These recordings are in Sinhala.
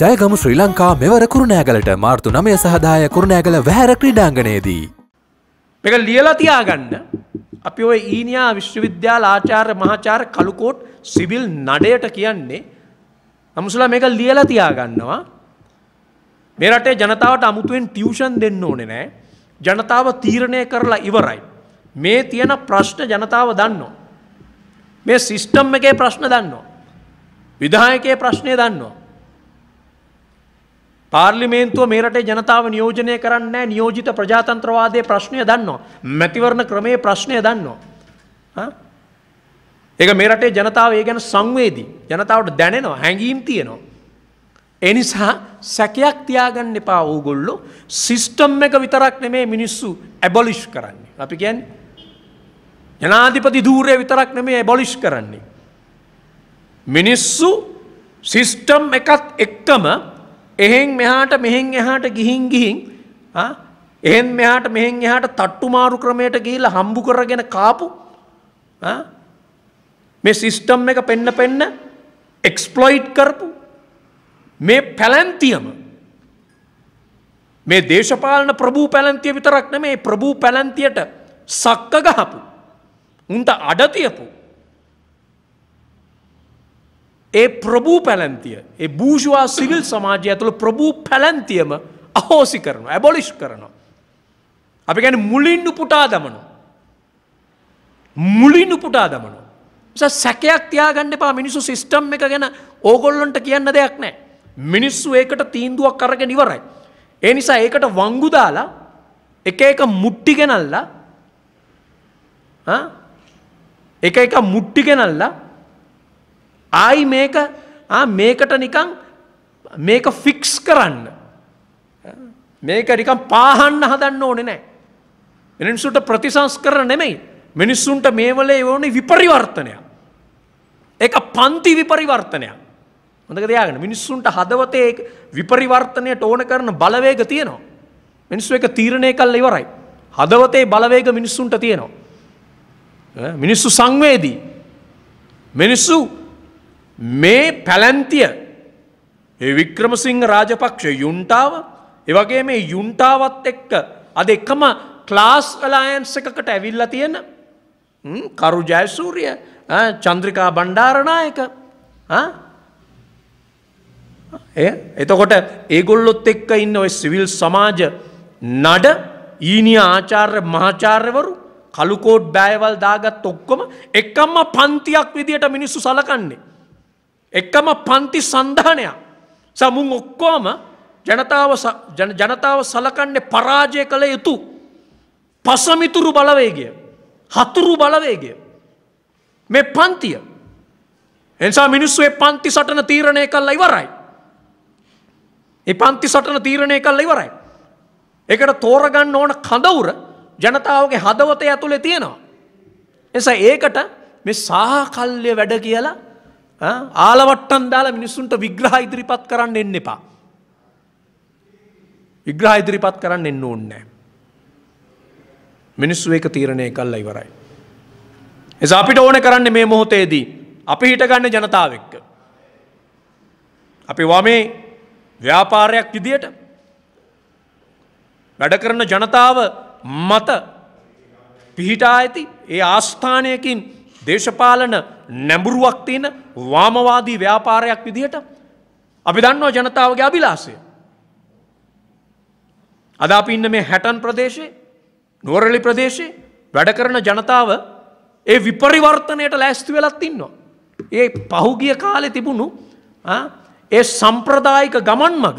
ජයගම ශ්‍රී ලංකා මෙවර කුරුණෑගලට මාර්තු නමය සහදාය කුරුණෑගල වැහැර ක්‍රීඩාංගනයේදී. එක ලියලා තියාගන්න. අපි ඔය ඊනියා විශ්වවිද්‍යාල ආචාර්ය මහාචාර කළුකෝට් සිවිල් නඩයට කියන්නේ නමුසලා මේක ලියලා තියාගන්නවා. මේ රටේ ජනතාවට අමුතුවෙන් ටියවෂන් දෙන්න ඕනේ නෑ. ජනතාව තීරණය කරලා ඉවරයි. මේ තියෙන ප්‍රශ්න ජනතාව දන්නවා. මේ සිිස්ටම් එකේ ප්‍රශ්න දන්නවා. විදායකයේ ප්‍රශ්නය දන්නවා. පාර්ලිමේන්තුව මේ රටේ ජනතාව නියෝජනය කරන්නේ නියෝජිත ප්‍රජාතන්ත්‍රවාදයේ ප්‍රශ්නය දන්නවා. මැතිවරණ ක්‍රමයේ ප්‍රශ්නය දන්නවා. ඒක මේ රටේ ජනතාව ඒ ගැන සංවේදී. ජනතාවට දැනෙනවා හැඟීම් තියෙනවා. එනිසා සැකයක් තියාගන්න එපා ඕගොල්ලෝ සිිස්ටම් එක විතරක් නෙමේ මිනිස්සු ඇබොලිෂ් කරන්නේ. අපි ගැන් ජනාධිපති දූරය විතරක් නෙමේ ඇබොලිෂ් කරන්නේ. මිනිස්සු සිිස්ටම් එකත් එක්කම එහෙන් මෙහාට මෙහෙන් එහාට ගිහින් ගිහින් එහෙන් මෙහාට මෙහෙන් එහාට තට්ටු මාරු ක්‍රමයට ගිහිල්ලා හම්බු කරගෙන කාපු මේ සිස්ටම් එක පෙන්න පෙන්න එක්ස්ප්ලොයිට් කරපු මේ පැලැන්තියම මේ දේශපාලන ප්‍රභූ පැලැන්තිය විතරක් නෙමේ ප්‍රභූ පැලැන්තියට සක්ක ගහපු උන්ට අඩතියපු ඒ ප්‍රභූ පැලැන්තිය ඒ භූෂවා සිවිල් සමාජය ඇතුළ ප්‍රභූ පැලැන්තියම අහෝසි කරනවා ඇබොලිෂ් කරනවා. අපි ගැන මුලින් උපුටා දමනු. මුලින් උපුටා දමනු. සැකයක් තියාගන්න පා මිනිසු සිිස්ටම් එක ගැන ඕගොල්ලොන්ට කියන්න දෙයක් නෑ. මිනිස්සු ඒකට තීන්දුවක් කරග නිවරයි. ඒ නිසා ඒකට වංගුදාලා එක එක මුට්ටි ගෙනල්ලා එක එක මුට්ටි ගෙනල්ලා ආයි මේක මේකට නිකං මේක ෆික්ස් කරන්න. මේක නිකම් පාහන්න හදන්න ඕනෙ නෑ. මිනිස්සුන්ට ප්‍රතිසංස් කර නෙමෙයි මිනිස්සුන්ට මේවලේ ඕනි විපරිවර්තනය. ඒක පන්ති විපරිවර්තනය. හොඳක දයාගෙන මිනිස්සුන්ට හදවතේ විපරිවර්තනයට ඕන කරන බලවේග තියෙනවා. මිනිස්සු එක තීරණය කල්ල ඉවරයි. හදවතේ බලවේග මිනිස්සුන්ට තියෙනවා. මිනිස්සු සංවේදී. මිනිස්සු මේ පැලැන්තිය වික්‍රමසිංහ රාජපක්ෂ යුන්ටාව එවගේ මේ යුන්ටාවත් එක්ක අද එකම ක්ලාස් අලායන්ස එකකට ඇවිල්ල තියෙන කරු ජයසූරිය චන්ද්‍රිකා බණ්ඩාරණායක එතකොට ඒගොල්ලොත් එක්ක ඉන්න ඔය සිවිල් සමාජ නඩ ඊනිය ආචාර්ය මහාචාර්යවරු කළුකෝට් බෑවල් දාගත් ඔක්කොම එකම්ම පන්තියක් විදියට මිනිස්සු සලකන්නේ. එකම පන්ති සන්ධානයක් සමුන් ඔක්කෝම ජනතාව ජනතාව සලකන්නේ පරාජය කළ යුතු පසමිතුරු බලවේගය හතුරු බලවේගය මේ පන්තිය එනිසා මිනිස්සුවේ පන්ති සටන තීරණය කල්ල ඉවරයි ඒ පන්ති සටන තීරණය කල්ල ඉවරයි එකට තෝරගන්න ඕන කඳවුර ජනතාවගේ හදවත ඇතුළේ තියෙනවා එස ඒකට මේ සාහකල්්‍ය වැඩ කියලා ආලවට්ටන් දාලා මිනිස්සුන්ට විග්‍රහ ඉදිරිපත් කරන්න එන්න එපා. විග්‍රහ ඉදිරිපත් කරන්න එන්න ඕන්නෑ. මිනිස්සු ඒක තීරණය කල්ලා ඉවරයි. එස අපිට ඕන කරන්න මේ මොහොතේදී. අපි හිටගන්න ජනතාව එක්ක. අපි වමේ ව්‍යාපාරයක් විදියට වැඩ කරන ජනතාව මත පිහිටා ඇති ඒ ආස්ථානයකින් දේශපාලන නැඹුරුවක් තියෙන වාමවාදී ව්‍යාපාරයක් විදිහට අපි දන්නවා ජනතාවගේ අභිලාසය. අද අපි ඉන්න මේ හැටන් ප්‍රදේශයේ නුවරලි ප්‍රදේශයේ වැඩ කරන ජනතාව ඒ විපරිවර්තනයට ලෑස්ති වෙලත් ඉන්නවා. ඒ පහුගිය කාලෙ තිබුණු ඒ සම්ප්‍රදායික ගමන් මග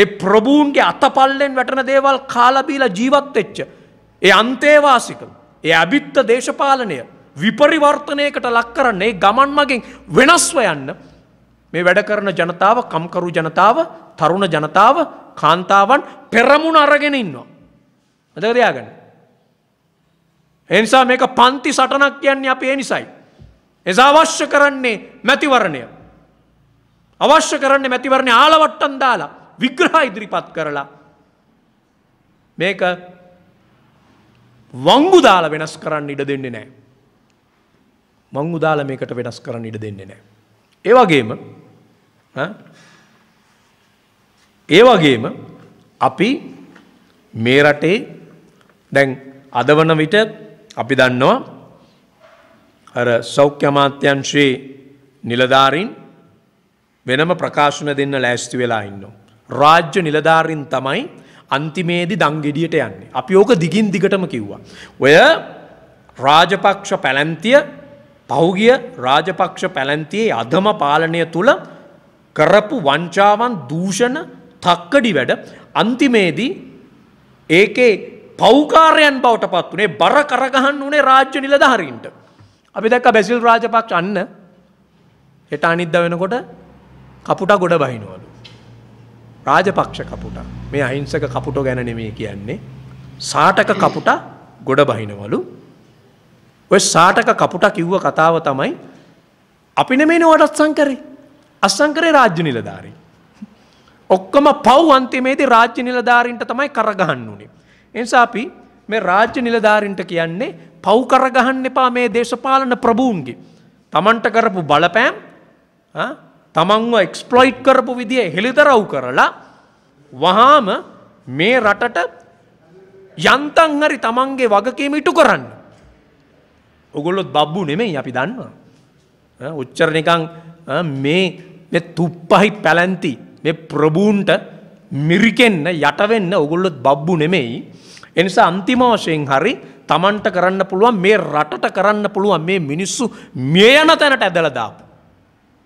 ඒ ප්‍රභූන්ගේ අතපල්ලෙන් වැටන දේවල් කාලබීලා ජීවත් වෙච්ච ඒ අන්තේවාසික ඒ අභිත්ත දේශපාලනය විපරිවර්තනයකට ලක් කරන්නේ ගමන් මගෙන් වෙනස්ව යන්න මේ වැඩ කරන ජනතාව කම්කරු ජනතාව තරුණ ජනතාව කාන්තාවන් පෙරමුණ අරගෙන ඉන්නවා. අදරයාගන්න. එනිසා මේක පන්ති සටනක් කියන්නේ අප ඒ නිසයි. එස අවශ්‍ය කරන්නේ මැතිවරණය. අවශ්‍ය කරන්නේ මැතිවරණය ආලවට්ටන් දාලා විග්‍රහ ඉදිරිපත් කරලා. මේක වංගු දාලා වෙනස් කරන්න ඉඩ දෙන්නේ නෑ. මං උදාලා මේකට වෙනස් කරන්න ඉඩ දෙන්නේ නැහැ. ඒ වගේම ඒ වගේම අපි මේ රටේ දැන් අද වන විට අපි දන්නවා අර සෞඛ්‍ය අමාත්‍යංශයේ නිලධාරීන් වෙනම ප්‍රකාශන දෙන්න ලෑස්ති වෙලා ඉන්නවා. රාජ්‍ය නිලධාරීන් තමයි අන්තිමේදී දංගෙඩියට යන්නේ. අපි ඕක දිගින් දිගටම කිව්වා. ඔය රාජපක්ෂ පැලැන්තිය පෞගිය රාජපක්ෂ පැලැන්තියේ අධම පාලනය තුළ කරපු වංචාවන් දූෂණ තක්කඩි වැඩ අන්තිමේදී ඒකේ පෞකාරයන් බවට පත් වනේ බර කරගහන්න වනේ රාජ්‍ය නිලධහරින්ට. අපි දැක්ක බැසිල් රාජපක්ෂ අන්න හෙට අනිද්ද වෙනකොට කපුට ගොඩ බහිනවලු. රාජපක්ෂ කපුට මේ අහිංසක කපුට ගැන නෙමේ කියන්නේ. සාටක කපුට ගොඩ බහිනවලු ඔය සාටක කපුට කිව්ව කතාව තමයි අපි නෙමේ නොවටත් සංකරේ අස්සංකරේ රාජ්‍ය නිලධාරී. ඔක්කම පව් අන්තිමේදී රාජ්‍ය නිලධාරීන්ට තමයි කරගහන්න උනේ. එනිසා අපි මේ රාජ්‍ය නිලධාරීන්ට කියන්නේ පව් කරගහන්න එපා මේ දේශපාලන ප්‍රභූන්ගේ. තමන්ට කරපු බලපෑම් තමන්ව එක්ස්ප්ලොයිට් කරපු විදිිය හෙළිදරව් කරලා වහාම මේ රටට යන්තන් හරි තමන්ගේ වගකීම ඉටු කරන්න. ඔගොල්ලොත් බබ්බු නෙමෙයි අපි දන්නවා. ඔච්චර නිකං මේ තුප්පහි පැලැන්ති මේ ප්‍රභූන්ට මිරිකෙන්න යටවෙන්න ඔගොල්ලොත් බබ්බු නෙමෙයි. එනිසා අන්තිම වශයෙන් හරි තමන්ට කරන්න පුළුවන් මේ රටට කරන්න පුළුවන් මේ මිනිස්සු මේ යන තැනට ඇදලා දාපු.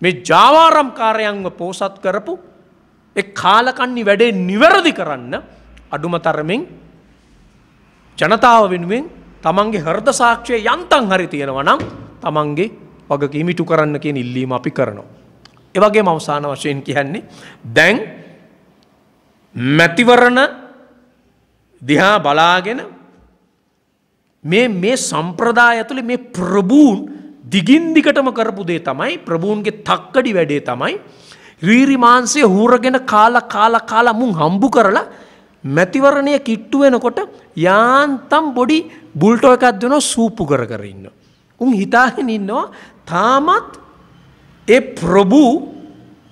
මේ ජාවාරම්කාරයන්ව පෝසත් කරපු ඒ කාලකන්නි වැඩේ නිවැරදි කරන්න අඩුම තරමින් ජනතාව වෙනුවෙන් තමන්ගේ හර්ද සාක්ෂය යන්තන් හරි තියෙනවනම් තමන්ගේ වගකීම ඉටු කරන්න කියන ඉල්ලීම අපි කරනවා. එවගේ මවසාන වශයෙන් කියන්නේ දැන් මැතිවරණ දිහා බලාගෙන මේ මේ සම්ප්‍රදාය ඇතුළේ මේ ප්‍රභූන් දිගින්දිකටම කරපු දේ තමයි ප්‍රභූන්ගේ තක්කඩි වැඩේ තමයි රීරිමාන්සේ හූරගෙන කාල කාල කාලා මුන් හම්බු කරලා මැතිවරණය කිට්ටු වෙනකොට යාන්තම් බොඩි බුල්ටෝ එකක් දෙන සූපු කර කර ඉන්න. උන් හිතාගෙන ඉන්නවා තාමත් ඒ ප්‍රභූ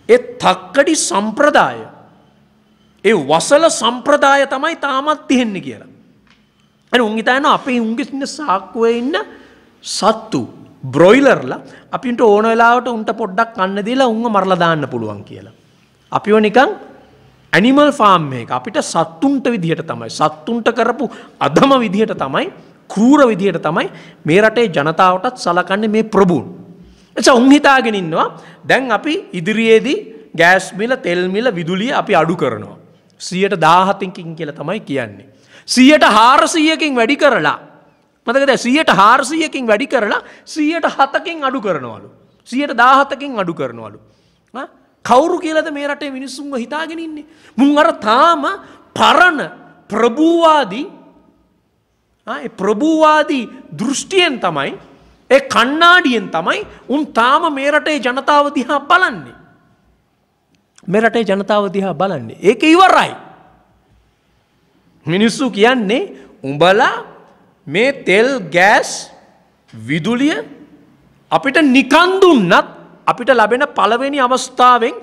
ඒ තක්කඩි සම්ප්‍රදාය. ඒ වසල සම්ප්‍රදාය තමයි තාමත් තියෙන්නේ කියලා. ඇ උන් හිතාන අපේ උන්ගෙසින්න සාක්කුවේ ඉන්න සත්තු බ්‍රොයිලර්ලා අපිට ඕන වෙලාවට උන්ට පොඩ්ඩක් අන්න දීලා උන්ව මරලා දාන්න පුළුවන් කියලා. අපිව නිකන් ඇනිමල් ෆාම් එක අපිට සත්තුන්ට විදිහට තමයි සත්තුන්ට කරපු අදම විදිහට තමයි කරූර විදිහට තමයි මේ රටේ ජනතාවටත් සලකන්නේ මේ ප්‍රබූන්. එස උන්හිතාගෙන ඉන්නවා දැන් අපි ඉදිරියේදී ගෑස් මිල තෙල් මිල විදුලිය අපි අඩු කරනවා. සියයට දාහතකින් කියල තමයි කියන්නේ. සියයට හාරසීයකින් වැඩි කරලා මතකද සියයට හාරසීයකින් වැඩි කරලා සියයට හතකින් අඩු කරනවලු. සියයට දාහතකින් අඩු කරනවලු. කවුරු කියලද මේ රටේ මිනිස්සුන්ව හිතාගෙන ඉන්නේ. මුන් අර තාම පරණ ප්‍රභූවාදී ප්‍රභූවාදී දෘෂ්ටියෙන් තමයි ඒ කණ්ණාඩියෙන් තමයි උන් තාම මේ රටේ ජනතාව දිහා බලන්නේ. මේ රටේ ජනතාව දිහා බලන්නේ. ඒක ඉවරයි. මිනිස්සු කියන්නේ උඹලා මේ තෙල් ගෑස් විදුලිය අපිට නිකන් දුන්නත් අපිට ලැබෙන පළවෙනි අවස්ථාවෙන්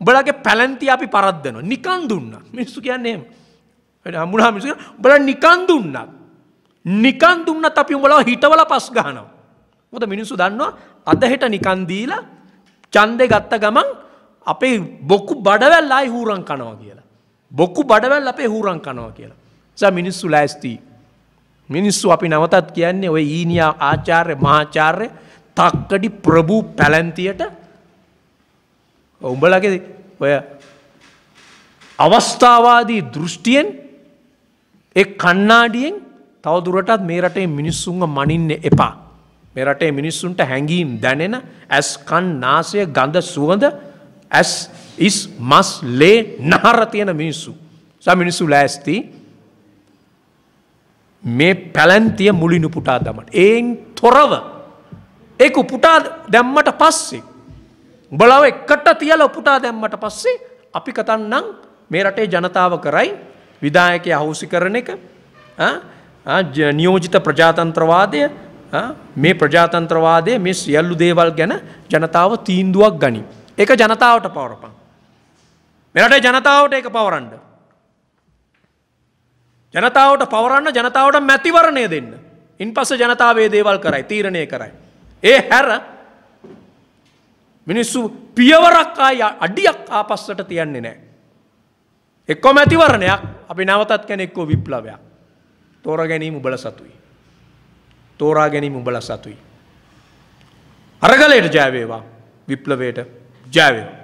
උඹලගේ පැලැන්ති අපි පරද්දනවා. නිකන් දුන්නා. මිනිස්සු කියන්නේ එහෙම. හමුණා මිනිස්සු උඹලා නිකන් දුන්නා. නිකන් දුන්නත් අපි උඹලව හිටවල පස් ගහනවා. මොකද මිනිස්සු දන්නවා අද හෙට නිකන් දීලා ඡන්දේ ගත්ත ගමන් අපේ බොක්කු බඩවැල් ආයි හූරන් කනවා කියලා. බොක්කු බඩවැල් අපේ හූරන් කනවා කියලා. නිසා මිනිස්සු ලෑස්ති. මිනිස්සු අපි නැවතත් කියන්නේ ඔය ඊනියා ආචාර්ය මහාචාර්ය තක්කඩි ප්‍රභූ පැලැන්තියට උඹලගෙ ඔය අවස්ථාවාදී දෘෂ්ටියෙන් එ කන්නාඩියෙන් තවදුරටත් මේ රටේ මිනිස්සුන්ව මනින්න එපා. මේ රටේ මිනිස්සුන්ට හැඟීම් දැනෙන ඇස් කන් නාසය ගඳ සුවඳ ඇස් ඉස් මස් ලේ නහර තියෙන මිනිස්සු. ස මිනිස්සු ලෑස්ති මේ පැලැන්තිය මුලිනුපුටා දමට. ඒන් තොරව ඒක උපුටා දැම්මට පස්සේ. උඹලව එකට තියල උපුටා දැම්මට පස්සේ අපි කතන්නම් මේ රටේ ජනතාව කරයි විදායකය අහුසි කරන එක නියෝජිත ප්‍රජාතන්ත්‍රවාදය මේ ප්‍රජාතන්ත්‍රවාදය මේ සියල්ලු දේවල් ගැන ජනතාව තීන්දුවක් ගනි. එක ජනතාවට පවරපන්. මෙරට ජනතාවට එක පවරන්ඩ. ජනතාවට පවරන්න ජනතාවට මැතිවරණය දෙන්න. ඉන් පස ජනතාවේ දේවල් කරයි තීරණය කරයි. ඒ හැර මිනිස්සු පියවරක්කා අඩියක් ආපස්සට තියන්නේ නෑ. එක්කොම ඇතිවරණයක් අපි නැවතත් කෙනෙක්කෝ විප්ලවයක් තෝර ගැනීම උබල සතුයි. තෝරා ගැනීම උබල සතුයි. අරගලයට ජයවේවා විප්ලවයට ජයවේවා.